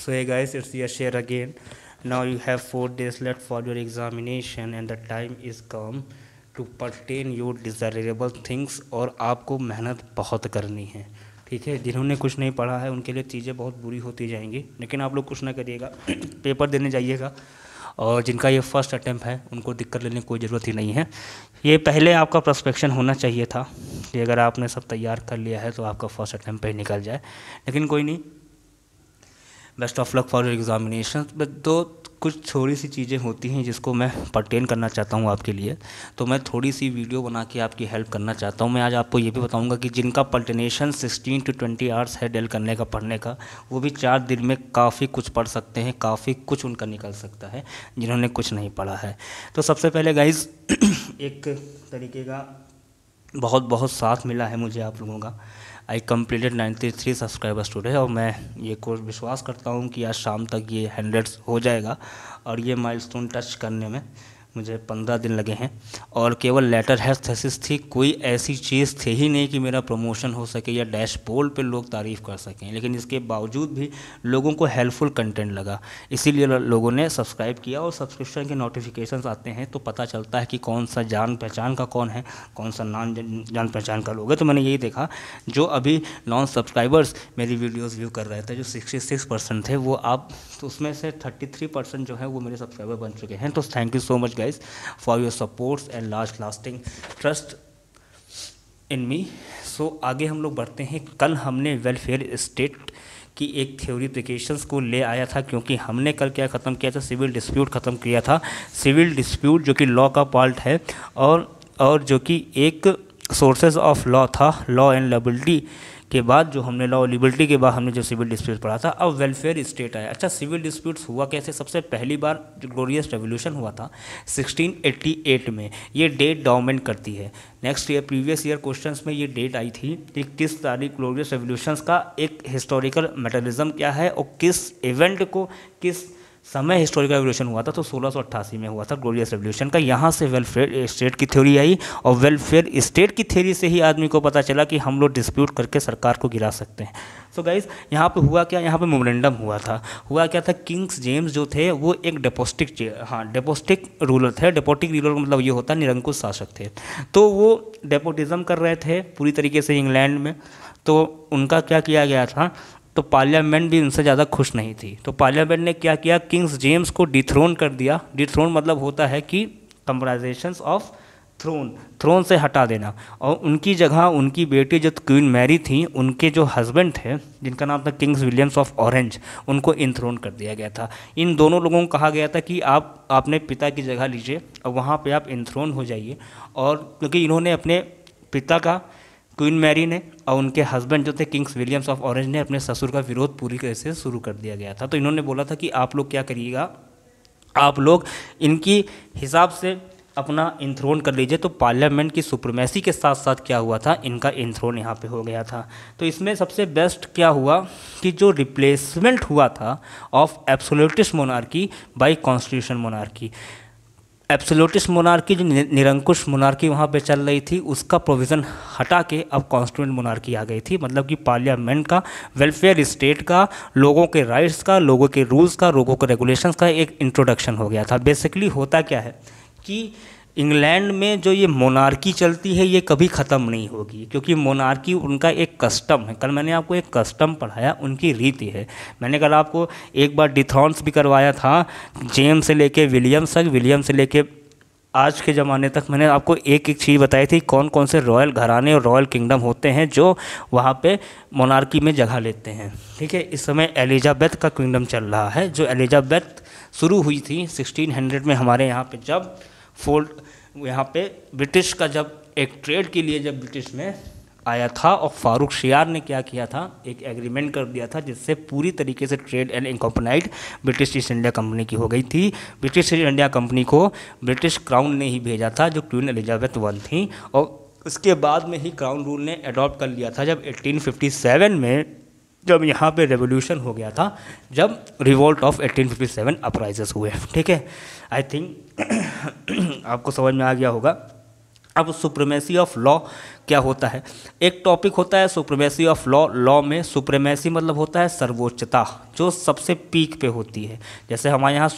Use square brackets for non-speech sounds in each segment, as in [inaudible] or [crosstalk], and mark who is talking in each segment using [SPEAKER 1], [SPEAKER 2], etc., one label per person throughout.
[SPEAKER 1] so hey guys it's share again now you have four days left for your examination and the time is come to pertain your desirable things और आपको मेहनत बहुत करनी है ठीक है जिन्होंने कुछ नहीं पढ़ा है उनके लिए चीज़ें बहुत बुरी होती जाएंगी लेकिन आप लोग कुछ ना करिएगा [clears throat] पेपर देने जाइएगा और जिनका ये फर्स्ट अटैम्प्ट है उनको दिक्कत लेने की कोई ज़रूरत ही नहीं है ये पहले आपका प्रस्पेक्शन होना चाहिए था कि अगर आपने सब तैयार कर लिया है तो आपका फर्स्ट अटैम्प्ट निकल जाए लेकिन कोई नहीं best of luck for examination but तो दो कुछ थोड़ी सी चीज़ें होती हैं जिसको मैं परटेन करना चाहता हूँ आपके लिए तो मैं थोड़ी सी वीडियो बना के आपकी हेल्प करना चाहता हूँ मैं आज आपको ये भी बताऊँगा कि जिनका पल्टनेशन सिक्सटीन टू ट्वेंटी आवर्स है डेल करने का पढ़ने का वो भी चार दिन में काफ़ी कुछ पढ़ सकते हैं काफ़ी कुछ उनका निकल सकता है जिन्होंने कुछ नहीं पढ़ा है तो सबसे पहले गाइज [clears throat] एक तरीके का बहुत बहुत साथ मिला है मुझे आप लोगों का I completed ninety three subscribers today और मैं ये कोर्स विश्वास करता हूँ कि आज शाम तक ये हंड्रेड्स हो जाएगा और ये माइलस्टोन टच करने में मुझे पंद्रह दिन लगे हैं और केवल लेटर हेड थेसिस थी कोई ऐसी चीज़ थी ही नहीं कि मेरा प्रमोशन हो सके या डैशबोर्ड पे लोग तारीफ़ कर सकें लेकिन इसके बावजूद भी लोगों को हेल्पफुल कंटेंट लगा इसीलिए लोगों ने सब्सक्राइब किया और सब्सक्रिप्शन के नोटिफिकेशन आते हैं तो पता चलता है कि कौन सा जान पहचान का कौन है कौन सा नान जान पहचान का लोग है तो मैंने यही देखा जो अभी नॉन सब्सक्राइबर्स मेरी वीडियोज़ व्यू कर रहे थे जो सिक्सटी थे वो आप तो उसमें से थर्टी जो है वो मेरे सब्सक्राइबर बन चुके हैं तो thank you so much guys for your supports and last lasting trust in me so आगे हम लोग बढ़ते हैं कल हमने वेलफेयर स्टेट की एक थ्योरी एप्लीकेशंस को ले आया था क्योंकि हमने कल क्या ख़त्म किया था सिविल डिस्प्यूट ख़त्म किया था सिविल डिस्प्यूट जो कि लॉ का पार्ट है और और जो कि एक सोर्सेज ऑफ लॉ था लॉ एंड लेबिलिटी के बाद जो हमने लॉ लिबर्टी के बाद हमने जो सिविल डिस्प्यूट पढ़ा था अब वेलफेयर स्टेट आया अच्छा सिविल डिस्प्यूट्स हुआ कैसे सबसे पहली बार जो ग्लोरियस रेवोल्यूशन हुआ था 1688 में ये डेट डोमेंट करती है next year previous year question में ये डेट आई थी कि किस तारीख ग्लोरियस रेवोल्यूशन का एक हिस्टोरिकल मेटलिज्म क्या है और किस इवेंट को किस समय हिस्टोरिकल रेवोल्यूशन हुआ था तो सोलह में हुआ था ग्लोरियस रेवल्यूशन का यहाँ से वेलफेयर स्टेट की थ्योरी आई और वेलफेयर स्टेट की थ्योरी से ही आदमी को पता चला कि हम लोग डिस्प्यूट करके सरकार को गिरा सकते हैं सो गाइज यहाँ पे हुआ क्या यहाँ पे मोमेंडम हुआ था हुआ क्या था किंग्स जेम्स जो थे वो एक डेपोस्टिक हाँ डेपोस्टिक रूलर थे डेपोटिक रूलर मतलब ये होता निरंकुश शासक थे तो वो डेपोटिज्म कर रहे थे पूरी तरीके से इंग्लैंड में तो उनका क्या किया गया था तो पार्लियामेंट भी उनसे ज़्यादा खुश नहीं थी तो पार्लियामेंट ने क्या किया किंग्स जेम्स को डिथ्रोन कर दिया डिथ्रोन मतलब होता है कि कंपराइजेशन ऑफ थ्रोन थ्रोन से हटा देना और उनकी जगह उनकी बेटी जो क्वीन मैरी थी उनके जो हस्बैंड थे जिनका नाम था किंग्स विलियम्स ऑफ ऑरेंज उनको इंथ्रोन कर दिया गया था इन दोनों लोगों को कहा गया था कि आप अपने पिता की जगह लीजिए और वहाँ पे आप इंथ्रोन हो जाइए और क्योंकि इन्होंने अपने पिता का क्वीन मैरी ने और उनके हस्बैंड जो थे किंग्स विलियम्स ऑफ ऑरेंज ने अपने ससुर का विरोध पूरी तरह से शुरू कर दिया गया था तो इन्होंने बोला था कि आप लोग क्या करिएगा आप लोग इनकी हिसाब से अपना इंथ्रोन कर लीजिए तो पार्लियामेंट की सुप्रमेसी के साथ साथ क्या हुआ था इनका इंथ्रोन यहाँ पे हो गया था तो इसमें सबसे बेस्ट क्या हुआ कि जो रिप्लेसमेंट हुआ था of absolutist monarchy by constitution monarchy absolutist monarchy जो निरंकुश मोनार्की वहाँ पे चल रही थी उसका प्रोविज़न हटा के अब कॉन्स्टिट्यूंट मोनार्की आ गई थी मतलब कि पार्लियामेंट का वेलफेयर स्टेट का लोगों के राइट्स का लोगों के रूल्स का लोगों के रेगुलेशंस का एक इंट्रोडक्शन हो गया था बेसिकली होता क्या है कि इंग्लैंड में जो ये मोनार्की चलती है ये कभी ख़त्म नहीं होगी क्योंकि मोनार्की उनका एक कस्टम है कल मैंने आपको एक कस्टम पढ़ाया उनकी रीति है मैंने कल आपको एक बार डिथॉन्स भी करवाया था जेम्स से लेके विलियम्स तक विलियम से लेके आज के ज़माने तक मैंने आपको एक एक चीज़ बताई थी कौन कौन से रॉयल घराने और रॉयल किंगडम होते हैं जो वहाँ पे मोनार्की में जगह लेते हैं ठीक है इस समय एलिजाबेथ का किंगडम चल रहा है जो एलिजाबेथ शुरू हुई थी 1600 में हमारे यहाँ पे जब फोल्ड यहाँ पे ब्रिटिश का जब एक ट्रेड के लिए जब ब्रिटिश में आया था और फारूक शियार ने क्या किया था एक एग्रीमेंट कर दिया था जिससे पूरी तरीके से ट्रेड एंड इंकोपनाइड ब्रिटिश ईस्ट इंडिया कंपनी की हो गई थी ब्रिटिश ईस्ट इंडिया कंपनी को ब्रिटिश क्राउन ने ही भेजा था जो क्वीन एलिजाबेथ वन थी और उसके बाद में ही क्राउन रूल ने अडॉप्ट कर लिया था जब 1857 में जब यहाँ पे रेवोल्यूशन हो गया था जब रिवोल्ट ऑफ 1857 अपराइजेस हुए ठीक है आई थिंक [clears throat] आपको समझ में आ गया होगा अब सुप्रीमेसी ऑफ लॉ क्या होता है एक टॉपिक होता है सुप्रीमेसी ऑफ लॉ लॉ में सुप्रीमेसी मतलब होता है सर्वोच्चता जो सबसे पीक पे होती है जैसे हमारे यहाँ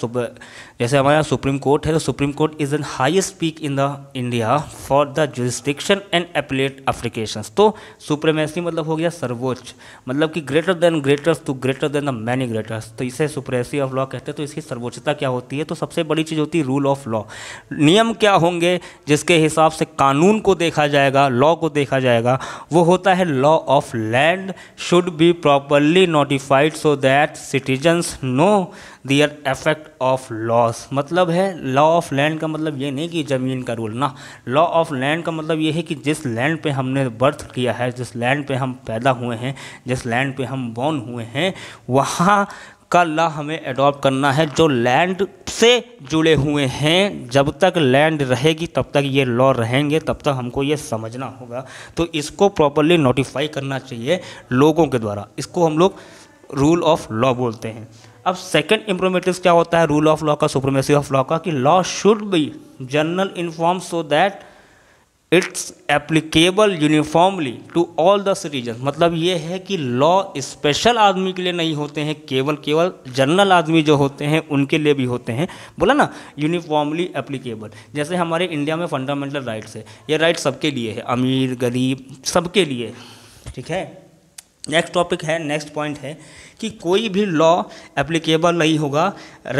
[SPEAKER 1] जैसे हमारे यहाँ सुप्रीम कोर्ट है तो supreme court is an highest peak in the India for the jurisdiction and appellate application तो सुप्रीमेसी मतलब हो गया सर्वोच्च मतलब कि greater than greaters to greater than the many greaters तो इसे सुप्रेसी ऑफ लॉ कहते हैं तो इसकी सर्वोच्चता क्या होती है तो सबसे बड़ी चीज़ होती है रूल ऑफ लॉ नियम क्या होंगे जिसके हिसाब से कानून को देखा जाएगा लॉ को देखा जाएगा वो होता है law of land should be properly notified so that citizens know their effect of laws मतलब है लॉ ऑफ लैंड का मतलब ये नहीं कि ज़मीन का रूल ना लॉ ऑफ लैंड का मतलब ये है कि जिस लैंड पे हमने बर्थ किया है जिस लैंड पे हम पैदा हुए हैं जिस लैंड पे हम बॉर्न हुए हैं वहाँ का लॉ हमें अडॉप्ट करना है जो लैंड से जुड़े हुए हैं जब तक लैंड रहेगी तब तक ये लॉ रहेंगे तब तक हमको ये समझना होगा तो इसको प्रॉपरली नोटिफाई करना चाहिए लोगों के द्वारा इसको हम लोग रूल ऑफ लॉ बोलते हैं अब सेकंड इम्प्रोमेटिव क्या होता है रूल ऑफ लॉ का सुप्रीमेसी ऑफ लॉ का कि law should be general inform so that it's applicable uniformly to all the citizen मतलब ये है कि लॉ स्पेशल आदमी के लिए नहीं होते हैं केवल केवल जनरल आदमी जो होते हैं उनके लिए भी होते हैं बोला ना यूनिफॉर्मली एप्लीकेबल जैसे हमारे इंडिया में फंडामेंटल राइट्स है ये राइट सबके लिए है अमीर गरीब सबके लिए ठीक है नेक्स्ट टॉपिक है नेक्स्ट पॉइंट है कि कोई भी लॉ एप्लीकेबल नहीं होगा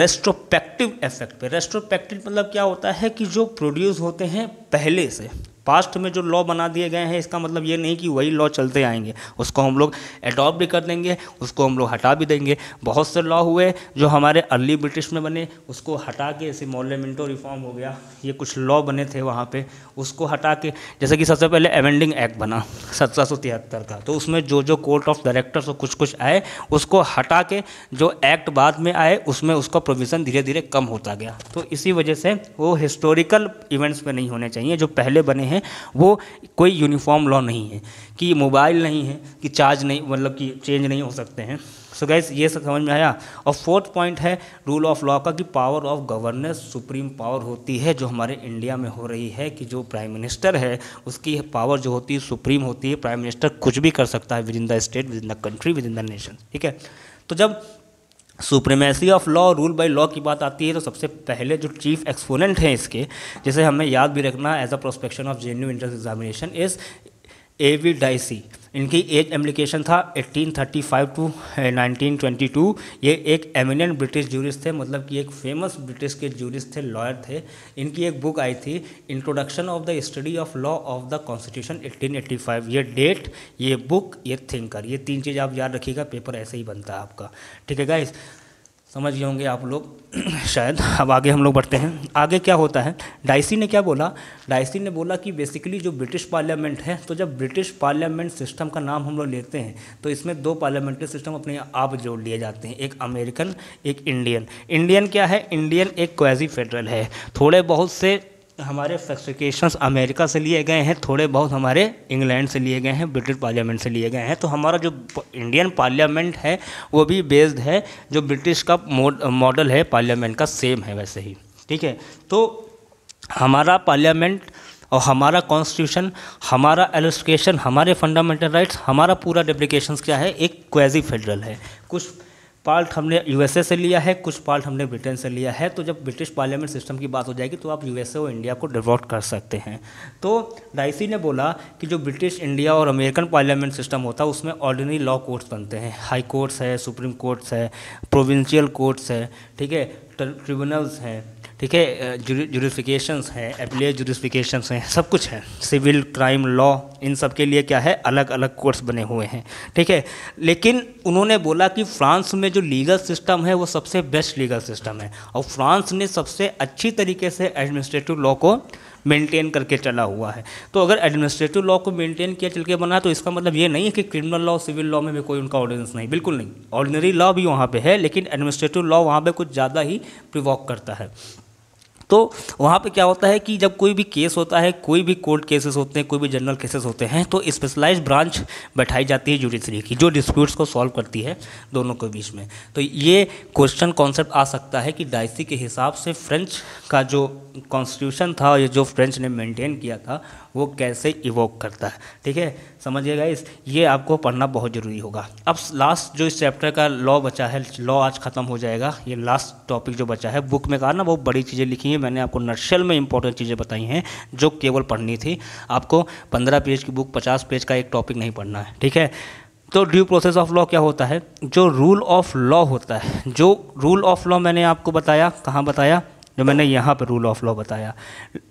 [SPEAKER 1] रेस्ट्रोपेक्टिव इफेक्ट पे रेस्ट्रोपेक्टिव मतलब क्या होता है कि जो प्रोड्यूस होते हैं पहले से पास्ट में जो लॉ बना दिए गए हैं इसका मतलब ये नहीं कि वही लॉ चलते आएंगे उसको हम लोग एडॉप्ट भी कर देंगे उसको हम लोग हटा भी देंगे बहुत से लॉ हुए जो हमारे अर्ली ब्रिटिश में बने उसको हटा के ऐसे मोलमेंटो रिफॉर्म हो गया ये कुछ लॉ बने थे वहाँ पर उसको हटा के जैसे कि सबसे पहले एवेंडिंग एक्ट बना सत्रह का तो उसमें जो जो कोर्ट ऑफ डायरेक्टर्स और कुछ कुछ आए उसको हटा के जो एक्ट बाद में आए उसमें उसका प्रोविज़न धीरे धीरे कम होता गया तो इसी वजह से वो हिस्टोरिकल इवेंट्स में नहीं होने चाहिए जो पहले बने हैं हैं वो कोई यूनिफॉर्म लॉ नहीं है कि मोबाइल नहीं है कि चार्ज नहीं मतलब कि चेंज नहीं हो सकते हैं सो so गैस ये सब समझ में आया और फोर्थ पॉइंट है रूल ऑफ लॉ का कि power of governance supreme power होती है जो हमारे इंडिया में हो रही है कि जो प्राइम मिनिस्टर है उसकी पावर जो होती है सुप्रीम होती है प्राइम मिनिस्टर कुछ भी कर सकता है within the state within the country within the nation ठीक है तो जब supremacy of law rule by law की बात आती है तो सबसे पहले जो चीफ एक्सपोनेंट हैं इसके जिसे हमें याद भी रखना as a prospection of JNU entrance examination is A V Dicey इनकी एज एप्लीकेशन था 1835 टू 1922 eh, ये एक एमिनेंट ब्रिटिश जूरिस्ट थे मतलब कि एक फेमस ब्रिटिश के जूरिस्ट थे लॉयर थे इनकी एक बुक आई थी introduction of the study of law of the constitution 1885 ये डेट ये बुक ये थिंकर ये तीन चीज़ आप याद रखिएगा पेपर ऐसे ही बनता है आपका ठीक है गाइज़ समझ गए होंगे आप लोग [clears throat] शायद अब आगे हम लोग बढ़ते हैं आगे क्या होता है डाइसी ने क्या बोला डाइसी ने बोला कि बेसिकली जो ब्रिटिश पार्लियामेंट है तो जब ब्रिटिश पार्लियामेंट सिस्टम का नाम हम लोग लेते हैं तो इसमें दो पार्लियामेंट्री सिस्टम अपने आप जोड़ लिए जाते हैं एक अमेरिकन एक इंडियन इंडियन क्या है इंडियन एक क्वेजी फेडरल है थोड़े बहुत से हमारे स्पेसिफिकेशंस अमेरिका से लिए गए हैं थोड़े बहुत हमारे इंग्लैंड से लिए गए हैं ब्रिटिश पार्लियामेंट से लिए गए हैं तो हमारा जो इंडियन पार्लियामेंट है वो भी बेस्ड है जो ब्रिटिश का मॉडल है पार्लियामेंट का सेम है वैसे ही ठीक है तो हमारा पार्लियामेंट और हमारा कॉन्स्टिट्यूशन हमारा एलोस्ट्रेशन हमारे फंडामेंटल राइट्स हमारा पूरा डेप्लीकेशन क्या है एक क्वेजी फेडरल है कुछ पार्ट हमने यूएसए से लिया है कुछ पार्ट हमने ब्रिटेन से लिया है तो जब ब्रिटिश पार्लियामेंट सिस्टम की बात हो जाएगी तो आप यूएसए और इंडिया को डिवॉट कर सकते हैं तो डाइसी ने बोला कि जो ब्रिटिश इंडिया और अमेरिकन पार्लियामेंट सिस्टम होता है उसमें ऑर्डिनरी लॉ कोर्ट्स बनते हैं हाई कोर्ट्स है सुप्रीम कोर्ट्स है प्रोविंशियल कोर्ट्स है ठीक है ट्रिब्यूनल्स हैं ठीक है जुडिफिकेशंस हैं अपले जुडिफिकेशंस हैं सब कुछ है सिविल क्राइम लॉ इन सब के लिए क्या है अलग अलग कोर्स बने हुए हैं ठीक है लेकिन उन्होंने बोला कि फ्रांस में जो लीगल सिस्टम है वो सबसे बेस्ट लीगल सिस्टम है और फ्रांस ने सबसे अच्छी तरीके से एडमिनिस्ट्रेटिव लॉ को मेंटेन करके चला हुआ है तो अगर एडमिनिस्ट्रेटिव लॉ को मेंटेन किया चल के बना तो इसका मतलब ये नहीं है कि क्रिमिनल लॉ सिविल लॉ में भी कोई उनका ऑर्डिनेंस नहीं बिल्कुल नहीं ऑर्डिनरी लॉ भी वहाँ पर है लेकिन एडमिनिस्ट्रेटिव लॉ वहाँ पर कुछ ज़्यादा ही प्रिवॉक करता है तो वहाँ पे क्या होता है कि जब कोई भी केस होता है कोई भी कोर्ट केसेस होते हैं कोई भी जनरल केसेस होते हैं तो स्पेशलाइज ब्रांच बैठाई जाती है जुडिशरी की जो डिस्प्यूट्स को सॉल्व करती है दोनों के बीच में तो ये क्वेश्चन कॉन्सेप्ट आ सकता है कि डाइसी के हिसाब से फ्रेंच का जो कॉन्स्टिट्यूशन था या जो फ्रेंच ने मेनटेन किया था वो कैसे इवोक करता है ठीक है समझिएगा इस ये आपको पढ़ना बहुत ज़रूरी होगा अब लास्ट जो इस चैप्टर का लॉ बचा है लॉ आज ख़त्म हो जाएगा ये लास्ट टॉपिक जो बचा है बुक में कहा ना बहुत बड़ी चीज़ें लिखी हैं मैंने आपको नर्शल में इंपॉर्टेंट चीज़ें बताई हैं जो केवल पढ़नी थी आपको पंद्रह पेज की बुक पचास पेज का एक टॉपिक नहीं पढ़ना है ठीक है तो ड्यू प्रोसेस ऑफ लॉ क्या होता है जो रूल ऑफ लॉ होता है जो रूल ऑफ लॉ मैंने आपको बताया कहाँ बताया जो मैंने यहाँ पर रूल ऑफ लॉ बताया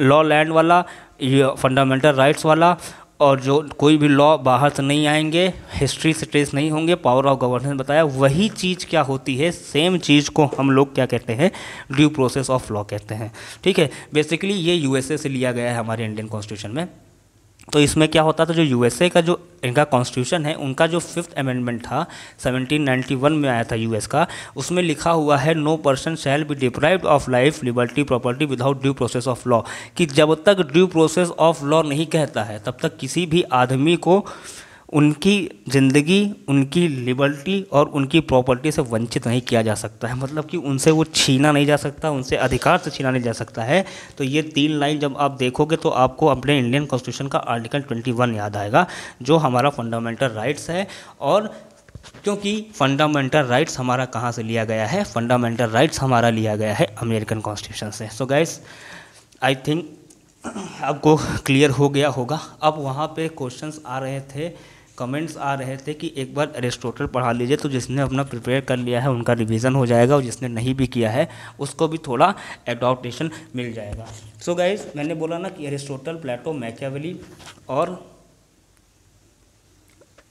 [SPEAKER 1] लॉ लैंड वाला ये फंडामेंटल राइट्स वाला और जो कोई भी लॉ बाहर से नहीं आएंगे हिस्ट्री से ट्रेस नहीं होंगे पावर ऑफ गवर्नेंस बताया वही चीज़ क्या होती है सेम चीज़ को हम लोग क्या कहते हैं ड्यू प्रोसेस ऑफ लॉ कहते हैं ठीक है बेसिकली ये यूएसए से लिया गया है हमारे इंडियन कॉन्स्टिट्यूशन में तो इसमें क्या होता था जो यूएसए का जो इनका कॉन्स्टिट्यूशन है उनका जो फिफ्थ अमेंडमेंट था 1791 में आया था यूएस का उसमें लिखा हुआ है no person shall be deprived of life liberty property without due process of law कि जब तक ड्यू प्रोसेस ऑफ लॉ नहीं कहता है तब तक किसी भी आदमी को उनकी ज़िंदगी उनकी लिबर्टी और उनकी प्रॉपर्टी से वंचित नहीं किया जा सकता है मतलब कि उनसे वो छीना नहीं जा सकता उनसे अधिकार से छीना नहीं जा सकता है तो ये तीन लाइन जब आप देखोगे तो आपको अपने इंडियन कॉन्स्टिट्यूशन का आर्टिकल 21 याद आएगा जो हमारा फंडामेंटल राइट्स है और क्योंकि फंडामेंटल राइट्स हमारा कहाँ से लिया गया है फंडामेंटल राइट्स हमारा लिया गया है अमेरिकन कॉन्स्टिट्यूशन से सो गाइस आई थिंक आपको क्लियर हो गया होगा अब वहाँ पे क्वेश्चंस आ रहे थे कमेंट्स आ रहे थे कि एक बार एरिस्टोटल पढ़ा लीजिए तो जिसने अपना प्रिपेयर कर लिया है उनका रिवीजन हो जाएगा और जिसने नहीं भी किया है उसको भी थोड़ा एडॉप्टेशन मिल जाएगा सो so गाइज मैंने बोला ना कि एरिस्टोटल प्लेटो मैकेवली और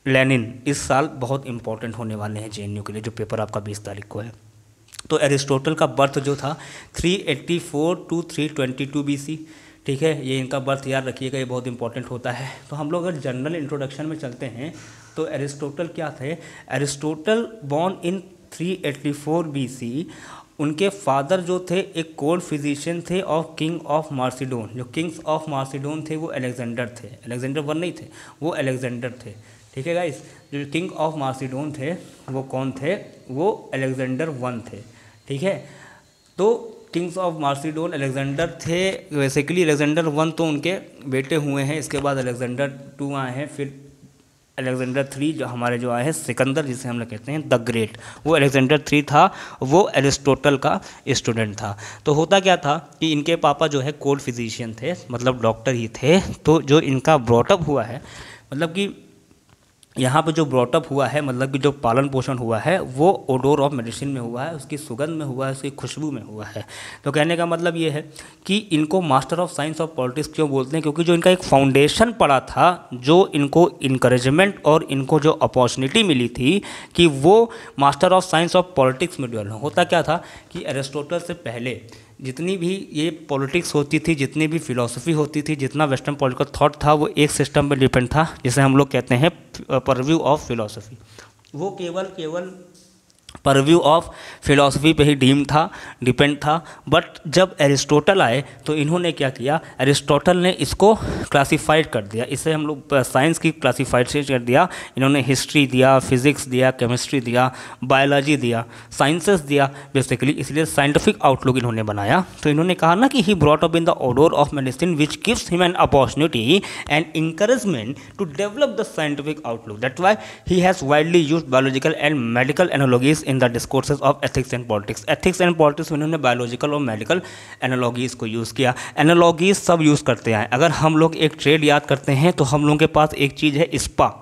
[SPEAKER 1] लेनिन इस साल बहुत इंपॉर्टेंट होने वाले हैं जे के लिए जो पेपर आपका बीस तारीख को है तो एरिस्टोटल का बर्थ जो था फोर टू 322 बीसी ठीक है ये इनका बर्थ याद रखिएगा ये बहुत इंपॉर्टेंट होता है तो हम लोग अगर जनरल इंट्रोडक्शन में चलते हैं तो एरिस्टोटल क्या थे एरिस्टोटल बॉर्न इन 384 बीसी उनके फादर जो थे एक कोल्ड फिजिशियन थे और किंग ऑफ मार्सिडोन जो किंग्स ऑफ मार्सिडोन थे वो अलेक्जेंडर थे अलेक्जेंडर वन नहीं थे वो अलेक्जेंडर थे ठीक है गाइस जो किंग ऑफ मार्सिडोन थे वो कौन थे वो अलेक्जेंडर वन थे ठीक है तो किंग्स ऑफ मार्सीडोन अलेक्जेंडर थे बेसिकली अलेक्जेंडर वन तो उनके बेटे हुए हैं इसके बाद अलेक्जेंडर टू आए हैं फिर अलेक्जेंडर थ्री जो हमारे जो आए हैं सिकंदर जिसे हम लोग कहते हैं द ग्रेट वो अलेक्जेंडर थ्री था वो एरिस्टोटल का स्टूडेंट था तो होता क्या था कि इनके पापा जो है कोल्ड फिजिशियन थे मतलब डॉक्टर ही थे तो जो इनका ब्रॉटअप हुआ है मतलब कि यहाँ पर जो ब्रॉटअप हुआ है मतलब कि जो पालन पोषण हुआ है वो ओडोर ऑफ मेडिसिन में हुआ है उसकी सुगंध में हुआ है उसकी खुशबू में हुआ है तो कहने का मतलब ये है कि इनको master of science of politics क्यों बोलते हैं क्योंकि जो इनका एक फाउंडेशन पड़ा था जो इनको इनक्रेजमेंट और इनको जो अपॉर्चुनिटी मिली थी कि वो master of science of politics में डेवलप होता क्या था कि एरिस्टोटल से पहले जितनी भी ये पॉलिटिक्स होती थी जितनी भी फिलॉसफी होती थी जितना वेस्टर्न पॉलिटिकल थॉट था वो एक सिस्टम पर डिपेंड था जिसे हम लोग कहते हैं परव्यू ऑफ फिलॉसफी वो केवल केवल परव्यू ऑफ फिलोसफी पे ही डीम था डिपेंड था बट जब एरिस्टोटल आए तो इन्होंने क्या किया एरिस्टोटल ने इसको क्लासिफाइड कर दिया इसे हम लोग साइंस की क्लासीफाइड कर दिया इन्होंने हिस्ट्री दिया फिजिक्स दिया केमिस्ट्री दिया बायोलॉजी दिया साइंसेस दिया बेसिकली इसलिए साइंटिफिक आउटलुक इन्होंने बनाया तो इन्होंने कहा ना कि he brought up in the order of medicine which gives him an opportunity and encouragement to develop the scientific outlook that why he has widely use biological and medical analogies in the discourses of ethics and politics ethics and politics में इन्होंने biological और medical एनोलॉगीज को use किया एनोलॉगीज सब use करते हैं अगर हम लोग एक ट्रेड याद करते हैं तो हम लोगों के पास एक चीज़ है इस्पा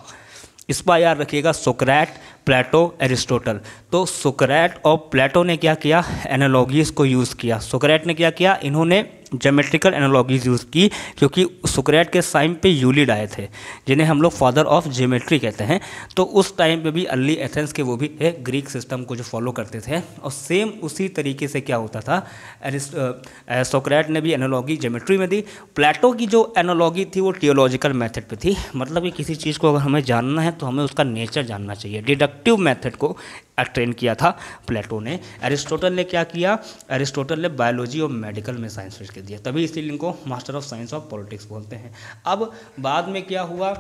[SPEAKER 1] इस्पा याद रखिएगा सोक्रैट प्लेटो एरिस्टोटल तो सोक्रैट और प्लेटो ने क्या किया एनोलॉगीज को यूज़ किया सोक्रैट ने क्या किया इन्होंने जोमेट्रिकल एनोलॉगीज यूज़ की क्योंकि सुकरेट के साइम पे यूलिड आए थे जिन्हें हम लोग फादर ऑफ जोमेट्री कहते हैं तो उस टाइम पे भी अर्ली एथेंस के वो भी है ग्रीक सिस्टम को जो फॉलो करते थे और सेम उसी तरीके से क्या होता था सोक्रेट ने भी एनोलॉगी जोमेट्री में दी प्लेटो की जो एनोलॉगी थी वो टियोलॉजिकल मैथड पर थी मतलब कि किसी चीज़ को अगर हमें जानना है तो हमें उसका नेचर जानना चाहिए डिडक्टिव मैथड को ट्रेन किया था प्लेटो ने एरिस्टोटल ने क्या किया एरिस्टोटल ने बायोलॉजी और मेडिकल में साइंस फील्ड के दिया तभी इसलिए इनको master of science of politics बोलते हैं अब बाद में क्या हुआ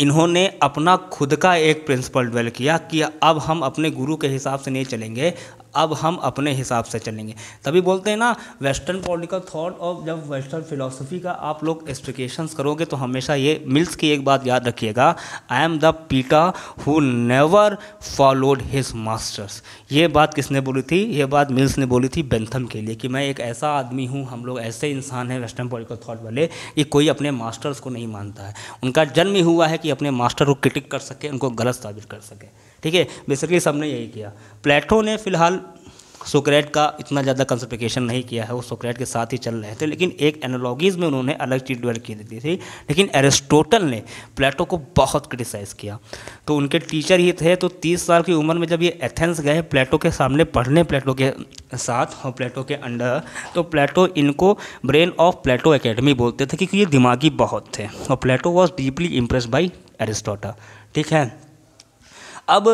[SPEAKER 1] इन्होंने अपना खुद का एक प्रिंसिपल डेवलप किया कि अब हम अपने गुरु के हिसाब से नहीं चलेंगे अब हम अपने हिसाब से चलेंगे तभी बोलते हैं ना वेस्टर्न पॉलिटिकल थॉट और जब वेस्टर्न फिलोसफी का आप लोग एस्टिकेशंस करोगे तो हमेशा ये मिल्स की एक बात याद रखिएगा I am the Peter who never followed his masters ये बात किसने बोली थी ये बात मिल्स ने बोली थी बेंथम के लिए कि मैं एक ऐसा आदमी हूँ हम लोग ऐसे इंसान हैं वेस्टर्न पॉलिटिकल थाट वाले कि कोई अपने मास्टर्स को नहीं मानता है उनका जन्म ही हुआ है कि अपने मास्टर को क्रिटिक कर सके उनको गलत साबित कर सके ठीक है बेसिकली सब ने यही किया प्लेटो ने फिलहाल सोक्रेट का इतना ज़्यादा कंसप्लिकेशन नहीं किया है वो सोक्रेट के साथ ही चल रहे थे लेकिन एक एनालॉगीज़ में उन्होंने अलग चीज़ डेवलप की दी थी लेकिन एरिस्टोटल ने प्लेटो को बहुत क्रिटिसाइज़ किया तो उनके टीचर ही थे तो तीस साल की उम्र में जब ये एथेंस गए प्लेटो के सामने पढ़ने प्लेटो के साथ और प्लेटो के अंडर तो प्लेटो इनको ब्रेन ऑफ प्लेटो एकेडमी बोलते थे क्योंकि ये दिमागी बहुत थे और Plato was deeply impress by Aristotle ठीक है अब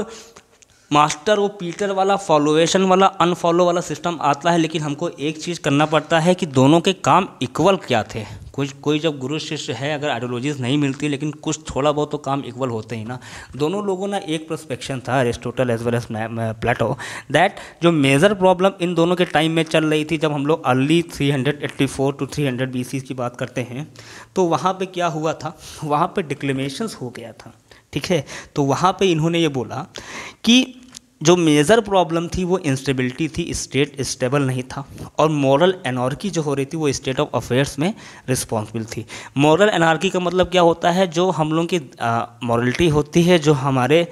[SPEAKER 1] मास्टर वो पीटर वाला फॉलोवेशन वाला अनफॉलो वाला सिस्टम आता है लेकिन हमको एक चीज़ करना पड़ता है कि दोनों के काम इक्वल क्या थे कुछ कोई जब गुरु शिष्य है अगर आइडियोलॉजीज नहीं मिलती लेकिन कुछ थोड़ा बहुत तो काम इक्वल होते ही ना दोनों लोगों ना एक प्रस्पेक्शन था Aristotle as well as Plato that जो मेजर प्रॉब्लम इन दोनों के टाइम में चल रही थी जब हम लोग अर्ली 384 टू 300 हंड्रेड की बात करते हैं तो वहाँ पर क्या हुआ था वहाँ पर डिक्लेमेशंस हो गया था ठीक है तो वहाँ पे इन्होंने ये बोला कि जो मेजर प्रॉब्लम थी वो इंस्टेबिलिटी थी स्टेट स्टेबल नहीं था और मॉरल एनार्की जो हो रही थी वो स्टेट ऑफ अफेयर्स में रिस्पॉन्सिबल थी मॉरल एनार्की का मतलब क्या होता है जो हम लोग की मॉरलिटी होती है जो हमारे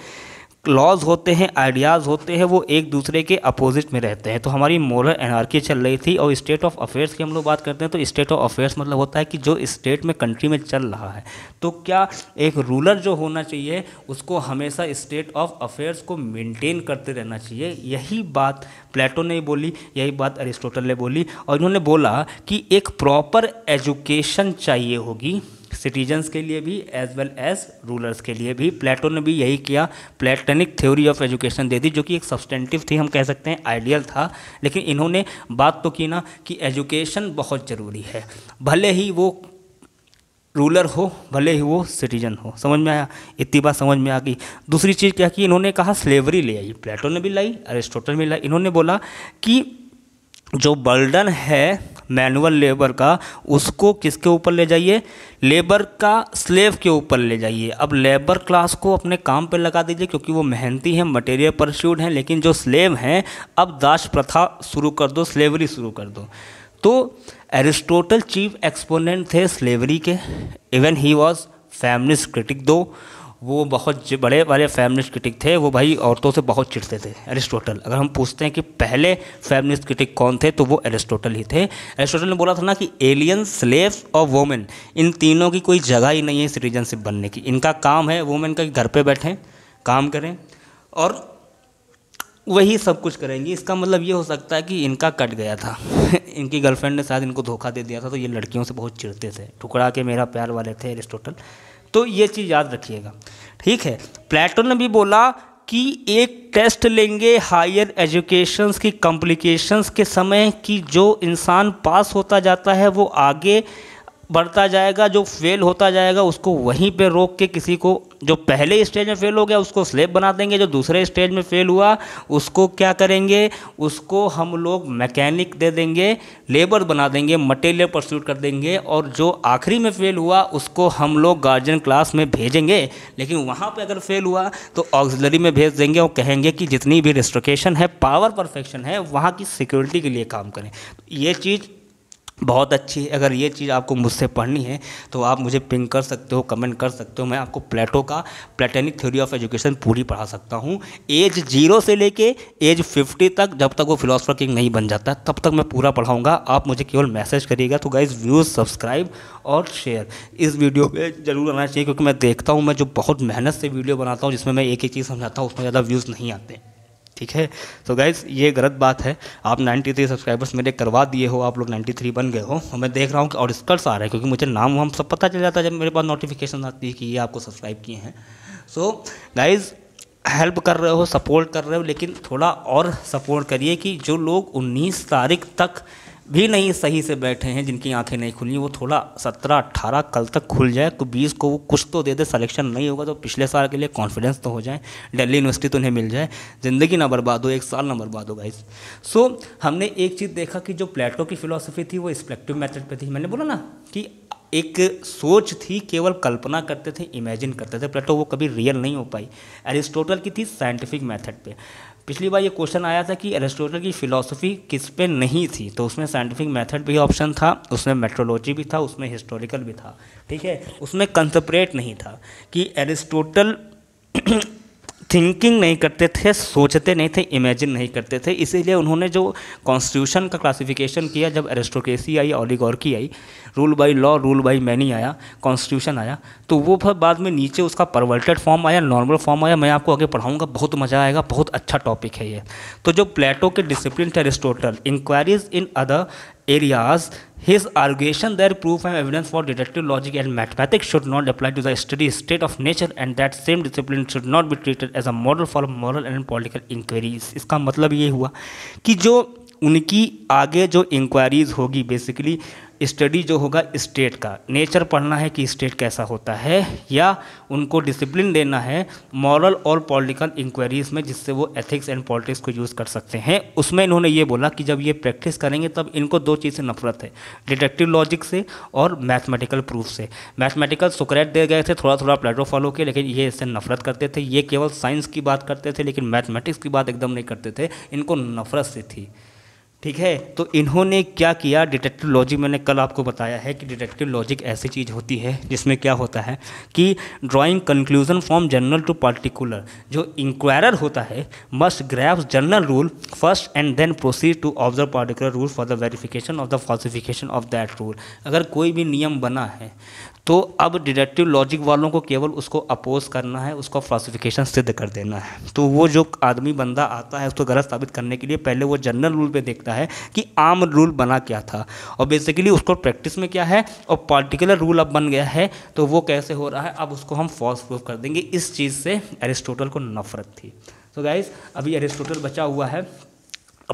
[SPEAKER 1] लॉज होते हैं आइडियाज़ होते हैं वो एक दूसरे के अपोजिट में रहते हैं तो हमारी मोरल एनार्की चल रही थी और स्टेट ऑफ अफेयर्स की हम लोग बात करते हैं तो स्टेट ऑफ अफेयर्स मतलब होता है कि जो स्टेट में कंट्री में चल रहा है तो क्या एक रूलर जो होना चाहिए उसको हमेशा स्टेट ऑफ अफेयर्स को मेनटेन करते रहना चाहिए यही बात प्लेटो ने बोली यही बात अरिस्टोटल ने बोली और इन्होंने बोला कि एक प्रॉपर एजुकेशन चाहिए होगी सिटीजन्स के लिए भी एज वेल एज रूलर्स के लिए भी प्लेटो ने भी यही किया प्लेटनिक थ्योरी ऑफ एजुकेशन दे दी जो कि एक सब्सटेंटिव थी हम कह सकते हैं आइडियल था लेकिन इन्होंने बात तो की ना कि एजुकेशन बहुत ज़रूरी है भले ही वो रूलर हो भले ही वो सिटीजन हो समझ में आया इतनी बात समझ में आ गई दूसरी चीज़ क्या कि इन्होंने कहा स्लेवरी ले आई प्लेटो ने भी लाई अरिस्टोटल भी लाई इन्होंने बोला कि जो बर्डन है मैनुअल लेबर का उसको किसके ऊपर ले जाइए लेबर का स्लेव के ऊपर ले जाइए अब लेबर क्लास को अपने काम पर लगा दीजिए क्योंकि वो मेहनती हैं मटेरियल परस्यूड हैं लेकिन जो स्लेव हैं अब दास प्रथा शुरू कर दो स्लेवरी शुरू कर दो तो एरिस्टोटल चीफ एक्सपोनेंट थे स्लेवरी के even he was feminist critic though वो बहुत बड़े वाले फैमिलिस्ट क्रिटिक थे वो भाई औरतों से बहुत चिढ़ते थे एरिस्टोटल अगर हम पूछते हैं कि पहले फैमिलिस्ट क्रिटिक कौन थे तो वो एरिस्टोटल ही थे एरिस्टोटल ने बोला था ना कि एलियन स्लेव्स और वोमेन इन तीनों की कोई जगह ही नहीं है सिटीजनशिप बनने की इनका काम है वोमेन का घर पर बैठें काम करें और वही सब कुछ करेंगी इसका मतलब ये हो सकता है कि इनका कट गया था [laughs] इनकी गर्लफ्रेंड ने शायद इनको धोखा दे दिया था तो ये लड़कियों से बहुत चिड़ते थे ठुकरा के मेरा प्यार वाले थे एरिस्टोटल तो ये चीज़ याद रखिएगा ठीक है प्लेटो ने भी बोला कि एक टेस्ट लेंगे हायर एजुकेशन की कॉम्प्लिकेशंस के समय कि जो इंसान पास होता जाता है वो आगे बढ़ता जाएगा जो फेल होता जाएगा उसको वहीं पे रोक के किसी को जो पहले स्टेज में फेल हो गया उसको स्लेब बना देंगे जो दूसरे स्टेज में फेल हुआ उसको क्या करेंगे उसको हम लोग मैकेनिक दे देंगे लेबर बना देंगे मटेरियल परस्यूट कर देंगे और जो आखिरी में फेल हुआ उसको हम लोग गार्जियन क्लास में भेजेंगे लेकिन वहाँ पर अगर फेल हुआ तो ऑक्सिलरी में भेज देंगे और कहेंगे कि जितनी भी रिस्ट्रिकेशन है पावर परफेक्शन है वहाँ की सिक्योरिटी के लिए काम करें तो ये चीज़ बहुत अच्छी है अगर ये चीज़ आपको मुझसे पढ़नी है तो आप मुझे पिंक कर सकते हो कमेंट कर सकते हो मैं आपको प्लेटो का प्लेटेनिक थ्योरी ऑफ एजुकेशन पूरी पढ़ा सकता हूँ एज जीरो से लेके एज फिफ्टी तक जब तक वो फिलोसफर किंग नहीं बन जाता तब तक मैं पूरा पढ़ाऊँगा आप मुझे केवल मैसेज करिएगा तो गाइज व्यूज़ सब्सक्राइब और शेयर इस वीडियो पर जरूर आना चाहिए क्योंकि मैं देखता हूँ मैं जो बहुत मेहनत से वीडियो बनाता हूँ जिसमें मैं एक एक चीज़ समझाता हूँ उसमें ज़्यादा व्यूज़ नहीं आते ठीक है तो गाइज़ ये गलत बात है आप 93 सब्सक्राइबर्स मेरे करवा दिए हो आप लोग 93 बन गए हो और मैं देख रहा हूँ कि और स्कर्ट्स आ रहे हैं क्योंकि मुझे नाम वाम सब पता चल जाता है जब मेरे पास नोटिफिकेशन आती है कि ये आपको सब्सक्राइब किए हैं सो गाइज़ हेल्प कर रहे हो सपोर्ट कर रहे हो लेकिन थोड़ा और सपोर्ट करिए कि जो लोग उन्नीस तारीख तक भी नहीं सही से बैठे हैं जिनकी आंखें नहीं खुली वो थोड़ा सत्रह अट्ठारह कल तक खुल जाए तो बीस को वो कुछ तो दे दे सिलेक्शन नहीं होगा तो पिछले साल के लिए कॉन्फिडेंस तो हो जाए दिल्ली यूनिवर्सिटी तो उन्हें मिल जाए ज़िंदगी ना बर्बाद हो एक साल ना बर्बाद हो भाई सो so, हमने एक चीज़ देखा कि जो प्लेटो की फिलोसफी थी वो एक्सपेक्टिव मैथड पर थी मैंने बोला ना कि एक सोच थी केवल कल्पना करते थे इमेजिन करते थे प्लेटो वो कभी रियल नहीं हो पाई एरिस्टोटल की थी साइंटिफिक मेथड पे पिछली बार ये क्वेश्चन आया था कि एरिस्टोटल की फिलॉसफी किस पे नहीं थी तो उसमें साइंटिफिक मेथड भी ऑप्शन था उसमें मेट्रोलॉजी भी था उसमें हिस्टोरिकल भी था ठीक है उसमें कंसप्रेट नहीं था कि एरिस्टोटल थिंकिंग नहीं करते थे सोचते नहीं थे इमेजिन नहीं करते थे इसीलिए उन्होंने जो कॉन्स्टिट्यूशन का क्लासिफिकेशन किया जब एरेस्टोक्रेसी आई की आई rule by law rule by many आया कॉन्स्टिट्यूशन आया तो वो फिर बाद में नीचे उसका परवर्टेड फॉर्म आया नॉर्मल फॉर्म आया मैं आपको आगे पढ़ाऊँगा बहुत मज़ा आएगा बहुत अच्छा टॉपिक है ये तो जो प्लेटो के डिसिप्लिन थे Aristotle inquiries in other areas His argument that proof and evidence for deductive logic and mathematics should not apply to the steady state of nature and that same discipline should not be treated as a model for moral and political inquiries. इसका मतलब ये हुआ कि जो उनकी आगे जो inquiries होगी basically स्टडी जो होगा स्टेट का नेचर पढ़ना है कि स्टेट कैसा होता है या उनको डिसिप्लिन देना है मॉरल और पॉलिटिकल इंक्वायरीज़ में जिससे वो एथिक्स एंड पॉलिटिक्स को यूज़ कर सकते हैं उसमें इन्होंने ये बोला कि जब ये प्रैक्टिस करेंगे तब इनको दो चीज़ से नफरत है डिटेक्टिव लॉजिक से और मैथमेटिकल प्रूफ से मैथमेटिकल सुक्रैट दे गए थे थोड़ा थोड़ा प्लेटो फॉलो के लेकिन ये इससे नफरत करते थे ये केवल साइंस की बात करते थे लेकिन मैथमेटिक्स की बात एकदम नहीं करते थे इनको नफरत से थी ठीक है तो इन्होंने क्या किया डिटेक्टिव लॉजिक मैंने कल आपको बताया है कि डिटेक्टिव लॉजिक ऐसी चीज़ होती है जिसमें क्या होता है कि drawing conclusion from general to particular जो इंक्वायरर होता है must grasp general rule first and then proceed to observe particular rule for the verification of the falsification of that rule अगर कोई भी नियम बना है तो अब डिडक्टिव लॉजिक वालों को केवल उसको अपोज करना है उसका फॉसिफिकेशन सिद्ध कर देना है तो वो जो आदमी बंदा आता है उसको गलत साबित करने के लिए पहले वो जनरल रूल पे देखता है कि आम रूल बना क्या था और बेसिकली उसको प्रैक्टिस में क्या है और पार्टिकुलर रूल अब बन गया है तो वो कैसे हो रहा है अब उसको हम फॉल्स प्रूफ कर देंगे इस चीज़ से एरिस्टोटल को नफरत थी तो so गाइज अभी एरिस्टोटल बचा हुआ है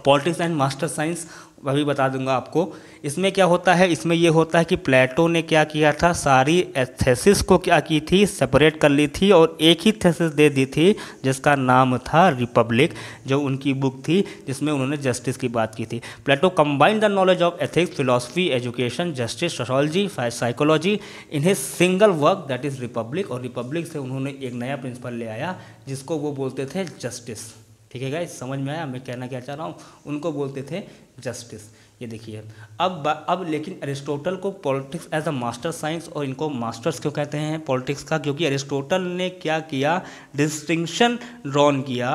[SPEAKER 1] पॉलिटिक्स एंड मास्टर साइंस अभी बता दूंगा आपको इसमें क्या होता है इसमें यह होता है कि प्लेटो ने क्या किया था सारी एथेसिस को क्या की थी सेपरेट कर ली थी और एक ही थेसिस दे दी थी जिसका नाम था रिपब्लिक जो उनकी बुक थी जिसमें उन्होंने जस्टिस की बात की थी Plato combine the knowledge of ethics philosophy education justice sociology psychology इन्हें single work that is Republic और रिपब्लिक से उन्होंने एक नया प्रिंसिपल ले आया जिसको वो बोलते थे जस्टिस ठीक है गाइस समझ में आया मैं कहना क्या चाह रहा हूँ उनको बोलते थे जस्टिस ये देखिए अब अब लेकिन अरिस्टोटल को politics as a master science और इनको मास्टर्स क्यों कहते हैं पॉलिटिक्स का क्योंकि अरिस्टोटल ने क्या किया डिस्टिंक्शन ड्रॉन किया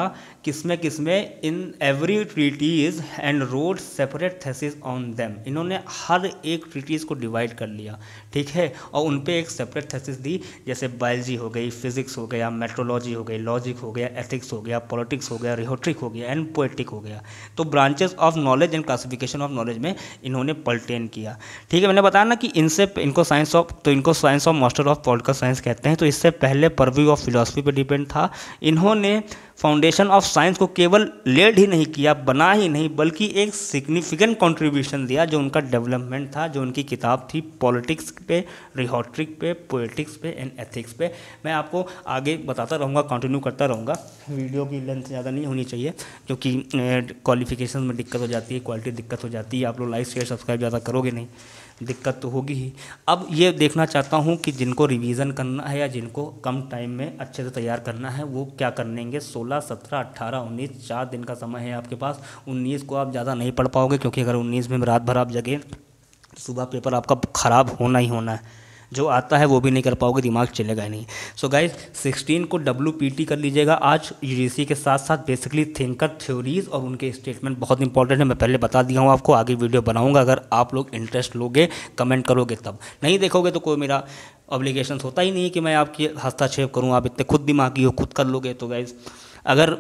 [SPEAKER 1] किसमें किसमें in every treatise and wrote separate thesis on them इन्होंने हर एक ट्रीटीज़ को डिवाइड कर लिया ठीक है और उन पर एक सेपरेट थेसिस दी जैसे बायोलॉजी हो गई फिजिक्स हो गया मेट्रोलॉजी हो गई लॉजिक हो गया एथिक्स हो गया पॉलिटिक्स हो गया रिहोट्रिक हो गया एंड पोएटिक हो गया तो branches of knowledge and classification of knowledge में इन्होंने पलटेन किया ठीक है मैंने बताया ना कि इनसे इनको साइंस ऑफ तो इनको science of master of political science कहते हैं तो इससे पहले परव्यू ऑफ फिलोसफी पर डिपेंड था इन्होंने फाउंडेशन ऑफ साइंस को केवल लेड ही नहीं किया बना ही नहीं बल्कि एक सिग्निफिकेंट कंट्रीब्यूशन दिया जो उनका डेवलपमेंट था जो उनकी किताब थी पॉलिटिक्स पे रिहॉट्रिक पे पोएटिक्स पे एंड एथिक्स पे मैं आपको आगे बताता रहूँगा कंटिन्यू करता रहूँगा वीडियो की लेंथ ज़्यादा नहीं होनी चाहिए क्योंकि क्वालिफिकेशन में दिक्कत हो जाती है क्वालिटी दिक्कत हो जाती है आप लोग लाइक शेयर सब्सक्राइब ज़्यादा करोगे नहीं दिक्कत तो होगी ही अब ये देखना चाहता हूँ कि जिनको रिवीजन करना है या जिनको कम टाइम में अच्छे से तैयार करना है वो क्या कर लेंगे सोलह सत्रह अट्ठारह उन्नीस चार दिन का समय है आपके पास उन्नीस को आप ज़्यादा नहीं पढ़ पाओगे क्योंकि अगर उन्नीस में रात भर आप जगें तो सुबह पेपर आपका ख़राब होना ही होना है जो आता है वो भी नहीं कर पाओगे दिमाग चलेगा ही नहीं सो so गाइज 16 को डब्ल्यू कर लीजिएगा आज यू के साथ साथ बेसिकली थिंकर थ्योरीज और उनके स्टेटमेंट बहुत इंपॉर्टेंट है मैं पहले बता दिया हूँ आपको आगे वीडियो बनाऊँगा अगर आप लोग इंटरेस्ट लोगे कमेंट करोगे तब नहीं देखोगे तो कोई मेरा ऑब्लिगेशन होता ही नहीं कि मैं आपकी हस्ताक्षेप करूँ आप इतने खुद दिमागी हो खुद कर लोगे तो गाइज़ अगर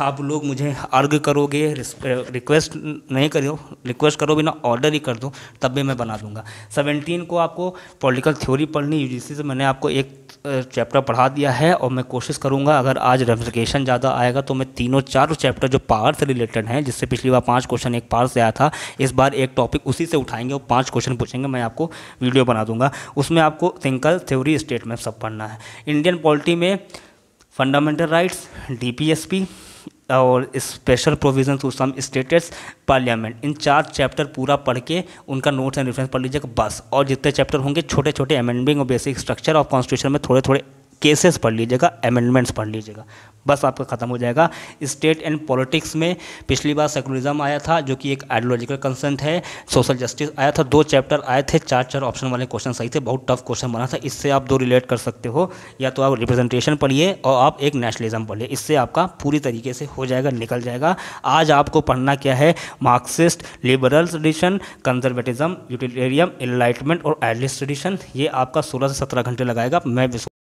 [SPEAKER 1] आप लोग मुझे अर्ग करोगे रिक्वेस्ट नहीं करो रिक्वेस्ट करो बिना ऑर्डर ही कर दो तब भी मैं बना दूंगा सेवनटीन को आपको पॉलिटिकल थ्योरी पढ़नी यूजीसी से मैंने आपको एक चैप्टर पढ़ा दिया है और मैं कोशिश करूंगा अगर आज रेप्लिकेशन ज़्यादा आएगा तो मैं तीनों चारों चैप्टर जो पावर से रिलेटेड हैं जिससे पिछली बार पाँच क्वेश्चन एक पावर से आया था इस बार एक टॉपिक उसी से उठाएंगे और पाँच क्वेश्चन पूछेंगे मैं आपको वीडियो बना दूंगा उसमें आपको थिंकल थ्योरी स्टेटमेंट सब पढ़ना है इंडियन पॉलिटी में फंडामेंटल राइट्स डीपीएसपी और special provision to some states parliament इन चार चैप्टर पूरा पढ़ के उनका नोट्स एंड रेफरेंस पढ़ लीजिएगा बस और जितने चैप्टर होंगे छोटे छोटे अमेंडमेंट और बेसिक स्ट्रक्चर ऑफ कॉन्स्टिट्यूशन में थोड़े थोड़े केसेस पढ़ लीजिएगा अमेंडमेंट्स पढ़ लीजिएगा बस आपका ख़त्म हो जाएगा स्टेट एंड पॉलिटिक्स में पिछली बार सेकुलरिज्म आया था जो कि एक आइडियोलॉजिकल कंसर्न है सोशल जस्टिस आया था दो चैप्टर आए थे चार चार ऑप्शन वाले क्वेश्चन सही थे बहुत टफ क्वेश्चन बना था इससे आप दो रिलेट कर सकते हो या तो आप रिप्रेजेंटेशन पढ़िए और आप एक नेशनलिज्म पढ़िए इससे आपका पूरी तरीके से हो जाएगा निकल जाएगा आज आपको पढ़ना क्या है मार्क्सिस्ट लिबरल ट्रेडिशन कंजर्वेटिज्म यूटिलेरियम इनलाइटमेंट और एडलिस्ट ट्रेडिशन ये आपका सोलह से सत्रह घंटे लगाएगा मैं